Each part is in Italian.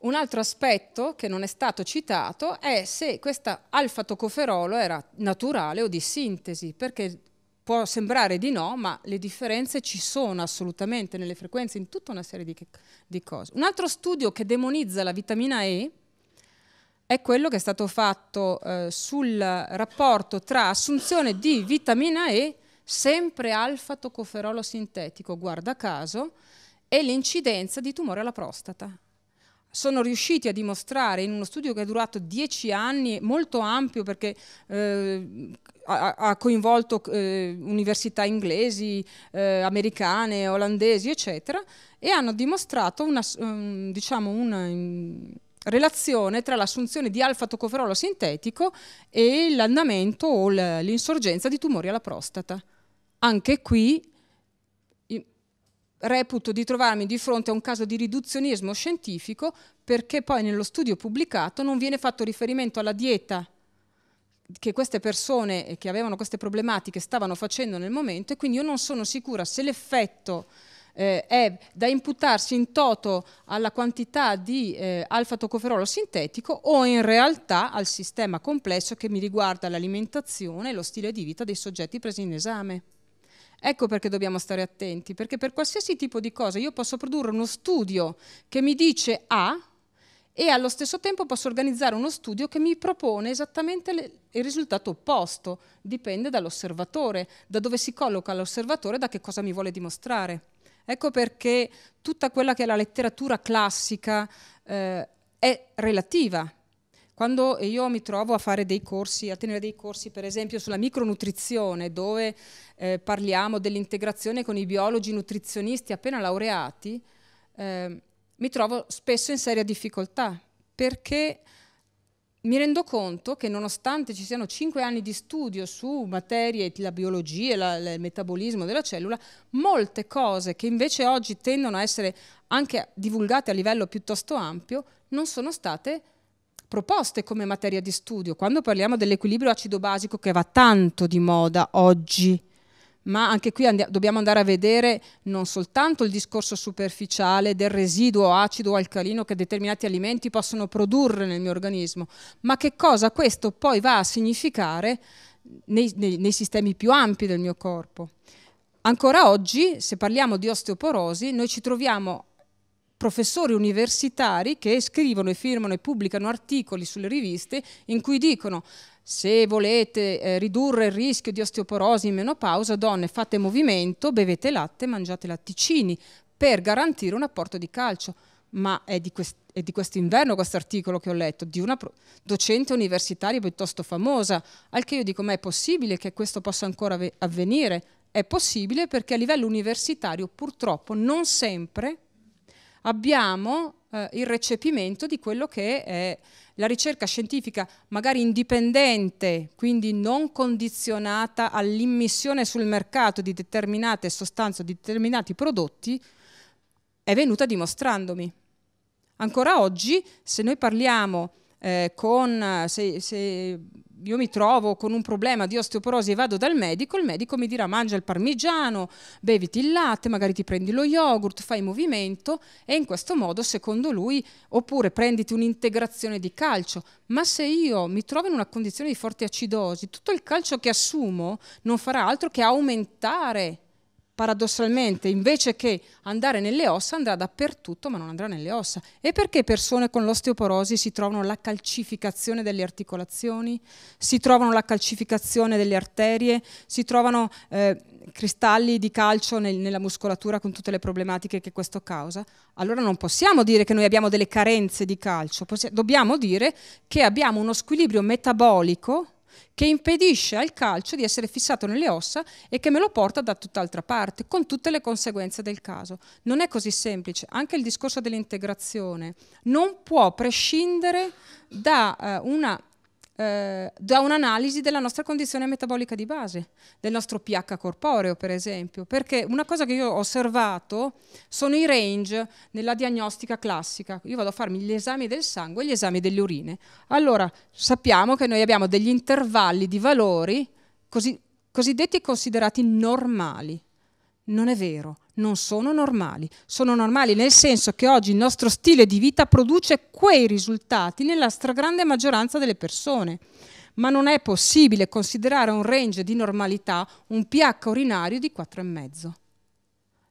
Un altro aspetto che non è stato citato è se questa alfa-tocoferolo era naturale o di sintesi, perché può sembrare di no, ma le differenze ci sono assolutamente nelle frequenze, in tutta una serie di, di, cose. Un altro studio che demonizza la vitamina E è quello che è stato fatto eh, sul rapporto tra assunzione di vitamina E, sempre alfa-tocoferolo sintetico, guarda caso, e l'incidenza di tumore alla prostata sono riusciti a dimostrare in uno studio che è durato dieci anni, molto ampio perché eh, ha, ha, coinvolto eh, università inglesi, eh, americane, olandesi, eccetera, e hanno dimostrato una, um, diciamo una um, mm, relazione tra l'assunzione di alfa-tocoferolo sintetico e l'andamento o l'insorgenza di tumori alla prostata. Anche qui reputo di trovarmi di fronte a un caso di riduzionismo scientifico perché poi nello studio pubblicato non viene fatto riferimento alla dieta che queste persone che avevano queste problematiche stavano facendo nel momento e quindi io non sono sicura se l'effetto eh, è da imputarsi in toto alla quantità di eh, alfa-tocoferolo sintetico o in realtà al sistema complesso che mi riguarda l'alimentazione e lo stile di vita dei soggetti presi in esame. Ecco perché dobbiamo stare attenti, perché per qualsiasi tipo di cosa io posso produrre uno studio che mi dice A e allo stesso tempo posso organizzare uno studio che mi propone esattamente il risultato opposto, dipende dall'osservatore, da dove si colloca l'osservatore, da che cosa mi vuole dimostrare. Ecco perché tutta quella che è la letteratura classica eh, è relativa, quando io mi trovo a fare dei corsi, a tenere dei corsi per esempio sulla micronutrizione, dove eh, parliamo dell'integrazione con i biologi nutrizionisti appena laureati, eh, mi trovo spesso in seria difficoltà perché mi rendo conto che nonostante ci siano cinque anni di studio su materie, la biologia, la, il metabolismo della cellula, molte cose che invece oggi tendono a essere anche divulgate a livello piuttosto ampio non sono state proposte come materia di studio. Quando parliamo dell'equilibrio acido-basico che va tanto di moda oggi, ma anche qui and- dobbiamo andare a vedere non soltanto il discorso superficiale del residuo acido o alcalino che determinati alimenti possono produrre nel mio organismo, ma che cosa questo poi va a significare nei, nei, nei sistemi più ampi del mio corpo. Ancora oggi, se parliamo di osteoporosi, noi ci troviamo professori universitari che scrivono e firmano e pubblicano articoli sulle riviste in cui dicono se volete eh, ridurre il rischio di osteoporosi in menopausa, donne fate movimento, bevete latte, mangiate latticini per garantire un apporto di calcio. Ma è di, quest- è di quest'inverno questo articolo che ho letto, di una pro- docente universitaria piuttosto famosa, al che io dico, ma è possibile che questo possa ancora av- avvenire? È possibile perché a livello universitario purtroppo non sempre abbiamo eh, il recepimento di quello che è la ricerca scientifica, magari indipendente, quindi non condizionata all'immissione sul mercato di determinate sostanze o di determinati prodotti, è venuta dimostrandomi. Ancora oggi, se noi parliamo eh, con, se, se io mi trovo con un problema di osteoporosi e vado dal medico, il medico mi dirà mangia il parmigiano, beviti il latte, magari ti prendi lo yogurt, fai movimento e in questo modo, secondo lui, oppure prenditi un'integrazione di calcio. Ma se io mi trovo in una condizione di forte acidosi, tutto il calcio che assumo non farà altro che aumentare paradossalmente, invece che andare nelle ossa, andrà dappertutto, ma non andrà nelle ossa. E perché persone con l'osteoporosi si trovano la calcificazione delle articolazioni, si trovano la calcificazione delle arterie, si trovano eh, cristalli di calcio nel, nella muscolatura con tutte le problematiche che questo causa? Allora non possiamo dire che noi abbiamo delle carenze di calcio, dobbiamo dire che abbiamo uno squilibrio metabolico che impedisce al calcio di essere fissato nelle ossa e che me lo porta da tutt'altra parte, con tutte le conseguenze del caso. Non è così semplice, anche il discorso dell'integrazione non può prescindere da eh, una eh, da un'analisi della nostra condizione metabolica di base, del nostro pH corporeo per esempio, perché una cosa che io ho osservato sono i range nella diagnostica classica, io vado a farmi gli esami del sangue e gli esami delle urine, allora sappiamo che noi abbiamo degli intervalli di valori così, cosiddetti considerati normali, non è vero, non sono normali. Sono normali nel senso che oggi il nostro stile di vita produce quei risultati nella stragrande maggioranza delle persone. Ma non è possibile considerare un range di normalità un pH urinario di 4,5.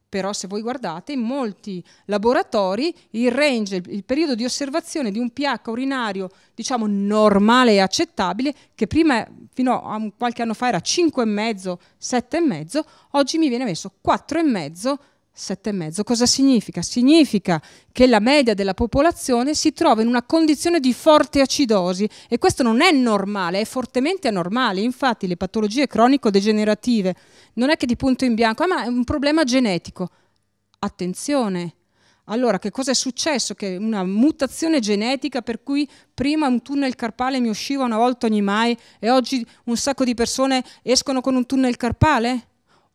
Però se voi guardate, in molti laboratori il range, il periodo di osservazione di un pH urinario, diciamo, normale e accettabile, che prima fino a qualche anno fa era 5,5, 7,5, oggi mi viene messo 4,5 sette e mezzo. Cosa significa? Significa che la media della popolazione si trova in una condizione di forte acidosi e questo non è normale, è fortemente anormale. Infatti le patologie cronico-degenerative non è che di punto in bianco, ma è un problema genetico. Attenzione! Allora, che cosa è successo? Che una mutazione genetica per cui prima un tunnel carpale mi usciva una volta ogni mai e oggi un sacco di persone escono con un tunnel carpale?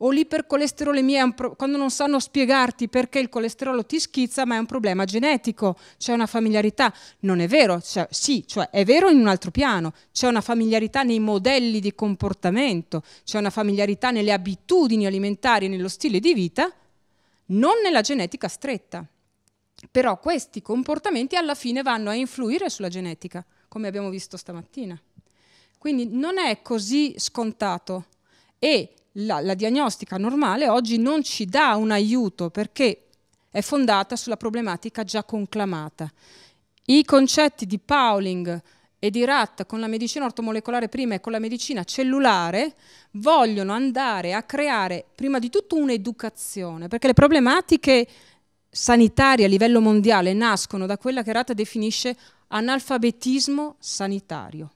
o l'ipercolesterolemia, pro- quando non sanno spiegarti perché il colesterolo ti schizza, ma è un problema genetico, c'è una familiarità. Non è vero, cioè, sì, cioè è vero in un altro piano, c'è una familiarità nei modelli di comportamento, c'è una familiarità nelle abitudini alimentari nello stile di vita, non nella genetica stretta. Però questi comportamenti alla fine vanno a influire sulla genetica, come abbiamo visto stamattina. Quindi non è così scontato e la, la diagnostica normale oggi non ci dà un aiuto perché è fondata sulla problematica già conclamata. I concetti di Pauling e di Ratt con la medicina ortomolecolare prima e con la medicina cellulare vogliono andare a creare prima di tutto un'educazione, perché le problematiche sanitarie a livello mondiale nascono da quella che Ratt definisce analfabetismo sanitario.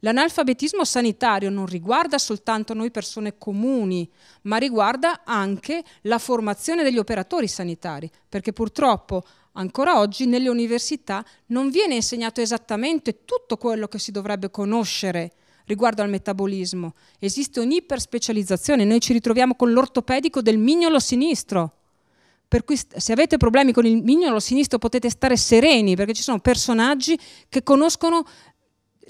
L'analfabetismo sanitario non riguarda soltanto noi persone comuni, ma riguarda anche la formazione degli operatori sanitari, perché purtroppo ancora oggi nelle università non viene insegnato esattamente tutto quello che si dovrebbe conoscere riguardo al metabolismo. Esiste un'iperspecializzazione, noi ci ritroviamo con l'ortopedico del mignolo sinistro. Per cui se avete problemi con il mignolo sinistro potete stare sereni perché ci sono personaggi che conoscono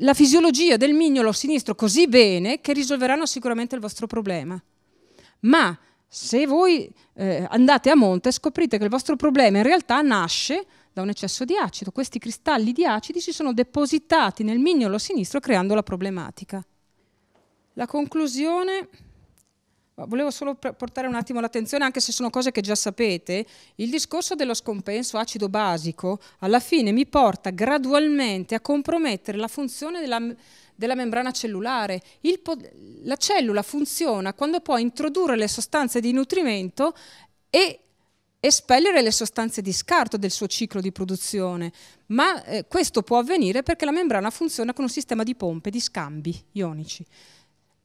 la fisiologia del mignolo sinistro così bene che risolveranno sicuramente il vostro problema. Ma se voi eh, andate a monte scoprite che il vostro problema in realtà nasce da un eccesso di acido. Questi cristalli di acidi si sono depositati nel mignolo sinistro creando la problematica. La conclusione volevo solo portare un attimo l'attenzione, anche se sono cose che già sapete, il discorso dello scompenso acido-basico alla fine mi porta gradualmente a compromettere la funzione della, della membrana cellulare. la cellula funziona quando può introdurre le sostanze di nutrimento e espellere le sostanze di scarto del suo ciclo di produzione, ma eh, questo può avvenire perché la membrana funziona con un sistema di pompe, di scambi ionici.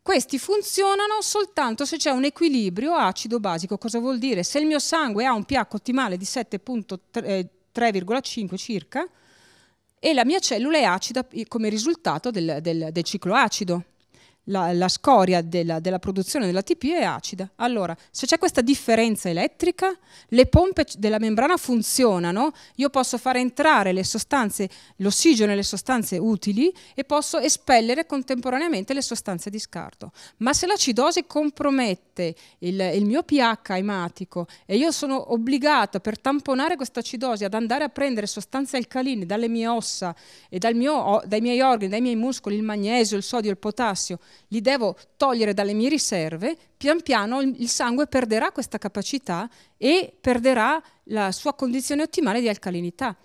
Questi funzionano soltanto se c'è un equilibrio acido-basico. Cosa vuol dire? Se il mio sangue ha un pH ottimale di 7.3,5 circa e la mia cellula è acida come risultato del, del, del ciclo acido la, la scoria della, della, produzione dell'ATP è acida. Allora, se c'è questa differenza elettrica, le pompe della membrana funzionano, io posso far entrare le sostanze, l'ossigeno e le sostanze utili e posso espellere contemporaneamente le sostanze di scarto. Ma se l'acidosi compromette il, il mio pH ematico e io sono obbligata per tamponare questa acidosi ad andare a prendere sostanze alcaline dalle mie ossa e dal mio, dai miei organi, dai miei muscoli, il magnesio, il sodio, il potassio, li devo togliere dalle mie riserve, pian piano il sangue perderà questa capacità e perderà la sua condizione ottimale di alcalinità.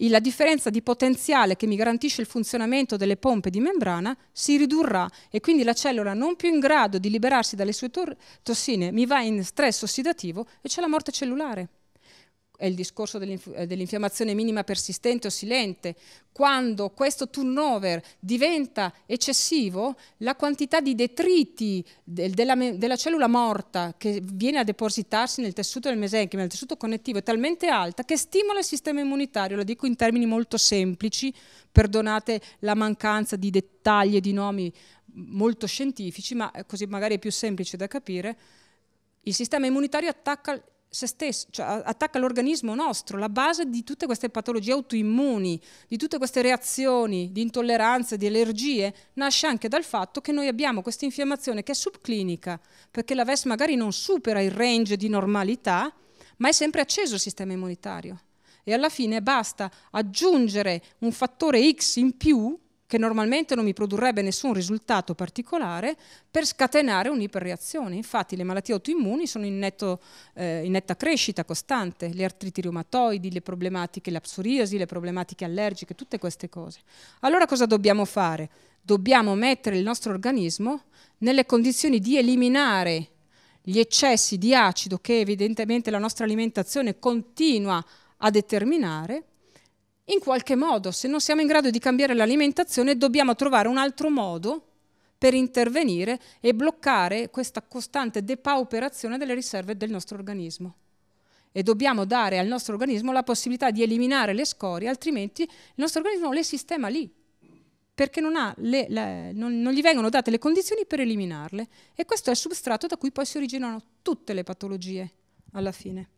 E la differenza di potenziale che mi garantisce il funzionamento delle pompe di membrana si ridurrà e quindi la cellula non più in grado di liberarsi dalle sue tossine mi va in stress ossidativo e c'è la morte cellulare è il discorso dell'inf- eh, dell'infiammazione minima persistente o silente, quando questo turnover diventa eccessivo, la quantità di detriti del, della, della, cellula morta che viene a depositarsi nel tessuto del mesenchima, nel tessuto connettivo, è talmente alta che stimola il sistema immunitario, lo dico in termini molto semplici, perdonate la mancanza di dettagli e di nomi molto scientifici, ma eh, così magari è più semplice da capire, il sistema immunitario attacca se stesso, cioè attacca l'organismo nostro, la base di tutte queste patologie autoimmuni, di tutte queste reazioni di intolleranze, di allergie, nasce anche dal fatto che noi abbiamo questa infiammazione che è subclinica, perché la VES magari non supera il range di normalità, ma è sempre acceso il sistema immunitario. E alla fine basta aggiungere un fattore X in più che normalmente non mi produrrebbe nessun risultato particolare, per scatenare un'iperreazione. Infatti le malattie autoimmuni sono in, netto, eh, in netta crescita costante, le artriti reumatoidi, le problematiche, la psoriasi, le problematiche allergiche, tutte queste cose. Allora cosa dobbiamo fare? Dobbiamo mettere il nostro organismo nelle condizioni di eliminare gli eccessi di acido che evidentemente la nostra alimentazione continua a determinare in qualche modo, se non siamo in grado di cambiare l'alimentazione, dobbiamo trovare un altro modo per intervenire e bloccare questa costante depauperazione delle riserve del nostro organismo. E dobbiamo dare al nostro organismo la possibilità di eliminare le scorie, altrimenti il nostro organismo le sistema lì, perché non, le, le, non, non gli vengono date le condizioni per eliminarle. E questo è il substrato da cui poi si originano tutte le patologie alla fine.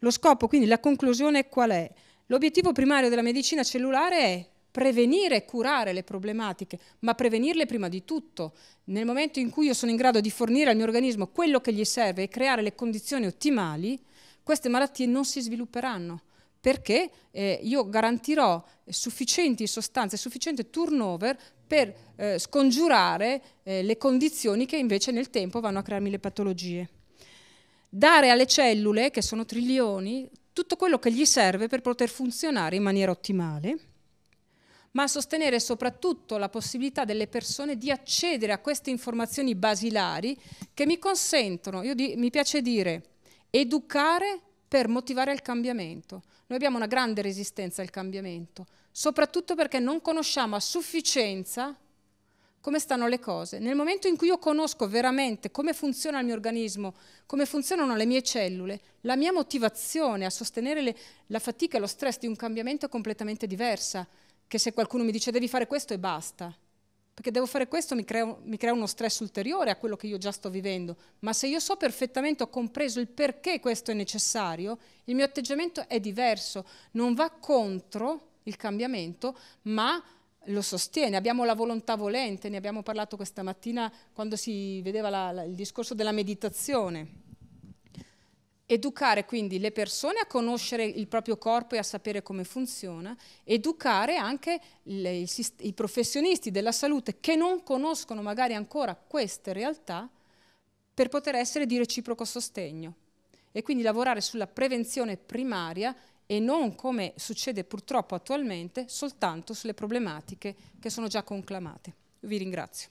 Lo scopo, quindi la conclusione qual è? L'obiettivo primario della medicina cellulare è prevenire e curare le problematiche, ma prevenirle prima di tutto. Nel momento in cui io sono in grado di fornire al mio organismo quello che gli serve e creare le condizioni ottimali, queste malattie non si svilupperanno perché eh, io garantirò sufficienti sostanze, sufficiente turnover per eh, scongiurare eh, le condizioni che invece nel tempo vanno a crearmi le patologie. Dare alle cellule, che sono trilioni, tutto quello che gli serve per poter funzionare in maniera ottimale, ma a sostenere soprattutto la possibilità delle persone di accedere a queste informazioni basilari che mi consentono, io di, mi piace dire, educare per motivare il cambiamento. Noi abbiamo una grande resistenza al cambiamento, soprattutto perché non conosciamo a sufficienza come stanno le cose. Nel momento in cui io conosco veramente come funziona il mio organismo, come funzionano le mie cellule, la mia motivazione a sostenere le, la fatica e lo stress di un cambiamento è completamente diversa che se qualcuno mi dice devi fare questo e basta. Perché devo fare questo mi crea, mi crea uno stress ulteriore a quello che io già sto vivendo. Ma se io so perfettamente, ho compreso il perché questo è necessario, il mio atteggiamento è diverso, non va contro il cambiamento, ma lo sostiene, abbiamo la volontà volente, ne abbiamo parlato questa mattina quando si vedeva la, la, il discorso della meditazione. Educare quindi le persone a conoscere il proprio corpo e a sapere come funziona, educare anche le, i, i professionisti della salute che non conoscono magari ancora queste realtà per poter essere di reciproco sostegno e quindi lavorare sulla prevenzione primaria e non come succede purtroppo attualmente soltanto sulle problematiche che sono già conclamate. Vi ringrazio.